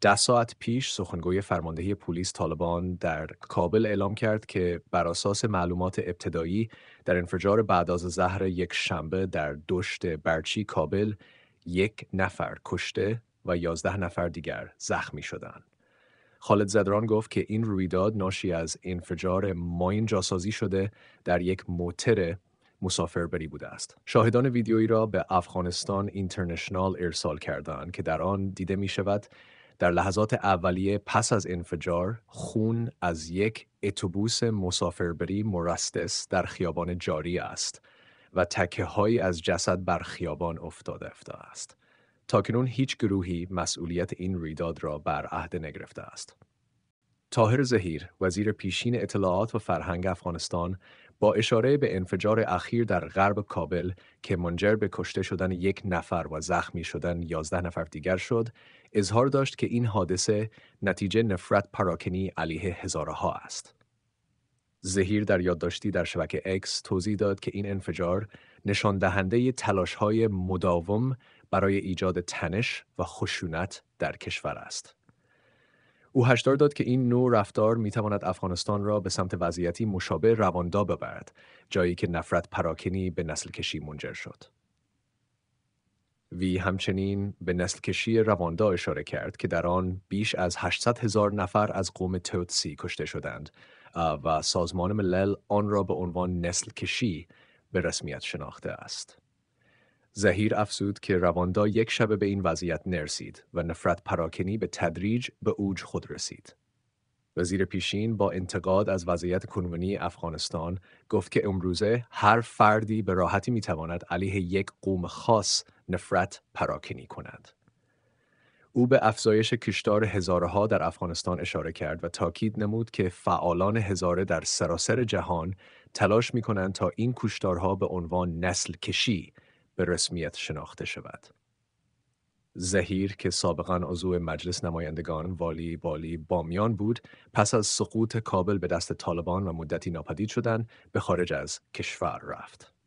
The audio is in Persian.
ده ساعت پیش سخنگوی فرماندهی پلیس طالبان در کابل اعلام کرد که بر اساس معلومات ابتدایی در انفجار بعد از زهر یک شنبه در دشت برچی کابل یک نفر کشته و یازده نفر دیگر زخمی شدند. خالد زدران گفت که این رویداد ناشی از انفجار ماین جاسازی شده در یک موتر مسافربری بوده است. شاهدان ویدیویی را به افغانستان اینترنشنال ارسال کردند که در آن دیده می شود در لحظات اولیه پس از انفجار خون از یک اتوبوس مسافربری مرستس در خیابان جاری است و تکه از جسد بر خیابان افتاده افتاده است. تاکنون هیچ گروهی مسئولیت این ریداد را بر عهده نگرفته است. تاهر زهیر، وزیر پیشین اطلاعات و فرهنگ افغانستان، با اشاره به انفجار اخیر در غرب کابل که منجر به کشته شدن یک نفر و زخمی شدن یازده نفر دیگر شد، اظهار داشت که این حادثه نتیجه نفرت پراکنی علیه هزاره ها است. زهیر در یادداشتی در شبکه اکس توضیح داد که این انفجار نشان دهنده تلاش های مداوم برای ایجاد تنش و خشونت در کشور است. او هشدار داد که این نوع رفتار میتواند افغانستان را به سمت وضعیتی مشابه رواندا ببرد جایی که نفرت پراکنی به نسل کشی منجر شد وی همچنین به نسل کشی رواندا اشاره کرد که در آن بیش از 800 هزار نفر از قوم توتسی کشته شدند و سازمان ملل آن را به عنوان نسل کشی به رسمیت شناخته است. زهیر افزود که رواندا یک شبه به این وضعیت نرسید و نفرت پراکنی به تدریج به اوج خود رسید. وزیر پیشین با انتقاد از وضعیت کنونی افغانستان گفت که امروزه هر فردی به راحتی میتواند علیه یک قوم خاص نفرت پراکنی کند. او به افزایش کشتار هزارها در افغانستان اشاره کرد و تاکید نمود که فعالان هزاره در سراسر جهان تلاش می کنند تا این کشتارها به عنوان نسل کشی به رسمیت شناخته شود. زهیر که سابقا عضو مجلس نمایندگان والی بالی بامیان بود پس از سقوط کابل به دست طالبان و مدتی ناپدید شدن به خارج از کشور رفت.